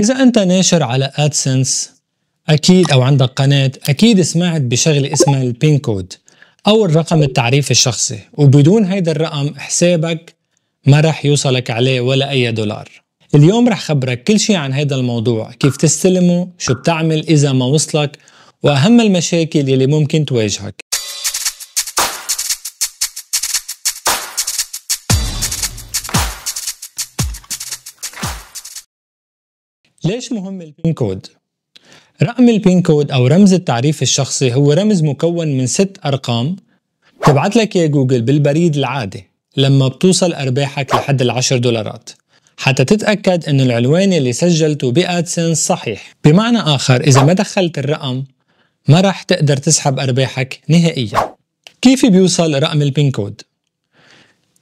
إذا أنت ناشر على أدسنس أكيد أو عندك قناة أكيد سمعت بشغلة اسمها البين كود أو الرقم التعريفي الشخصي وبدون هيدا الرقم حسابك ما رح يوصلك عليه ولا أي دولار اليوم رح خبرك كل شي عن هيدا الموضوع كيف تستلمه شو بتعمل إذا ما وصلك وأهم المشاكل يلي ممكن تواجهك ليش مهم البين كود؟ رقم البين كود أو رمز التعريف الشخصي هو رمز مكون من ست أرقام تبعت لك يا جوجل بالبريد العادي لما بتوصل أرباحك لحد العشر دولارات حتى تتأكد أن العنوان اللي سجلته بأدسنس صحيح بمعنى آخر إذا ما دخلت الرقم ما راح تقدر تسحب أرباحك نهائيا كيف بيوصل رقم البين كود؟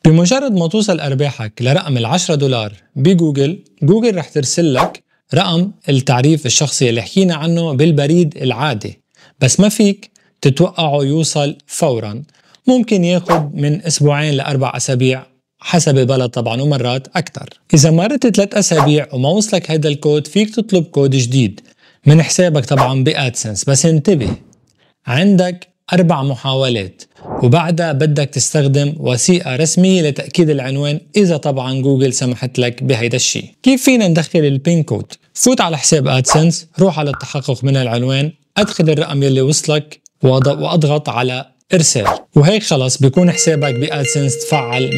بمجرد ما توصل أرباحك لرقم العشرة دولار بجوجل جوجل رح ترسل لك رقم التعريف الشخصي اللي حكينا عنه بالبريد العادي بس ما فيك تتوقعه يوصل فورا ممكن ياخد من اسبوعين لاربع اسابيع حسب البلد طبعا ومرات اكثر اذا مرت ثلاث اسابيع وما وصلك هذا الكود فيك تطلب كود جديد من حسابك طبعا بادسنس بس انتبه عندك أربع محاولات وبعدها بدك تستخدم وثيقة رسمية لتأكيد العنوان إذا طبعا جوجل سمحت لك بهيدا الشيء كيف فينا ندخل البين كود؟ فوت على حساب ادسنس روح على التحقق من العنوان أدخل الرقم يلي وصلك واضغط على ارسال وهيك خلص بيكون حسابك بادسنس تفعل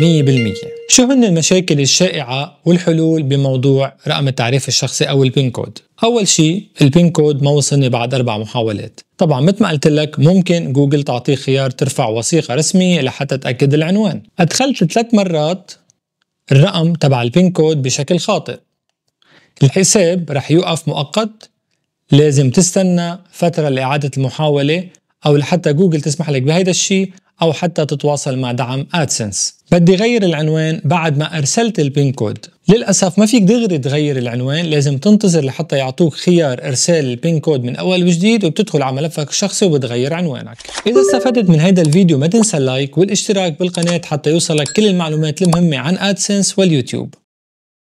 100% شو هن المشاكل الشائعة والحلول بموضوع رقم التعريف الشخصي أو البين كود؟ أول شيء البين كود ما وصلني بعد أربع محاولات طبعا مثل ما قلت لك ممكن جوجل تعطيه خيار ترفع وثيقة رسمية لحتى تأكد العنوان أدخلت ثلاث مرات الرقم تبع البين كود بشكل خاطئ الحساب رح يوقف مؤقت لازم تستنى فترة لإعادة المحاولة أو لحتى جوجل تسمح لك بهيدا الشيء أو حتى تتواصل مع دعم ادسنس بدي غير العنوان بعد ما أرسلت البين كود للأسف ما فيك دغري تغير العنوان لازم تنتظر لحتى يعطوك خيار إرسال البين كود من أول وجديد وبتدخل على ملفك الشخصي وبتغير عنوانك إذا استفدت من هذا الفيديو ما تنسى اللايك والاشتراك بالقناة حتى يوصلك كل المعلومات المهمة عن ادسنس واليوتيوب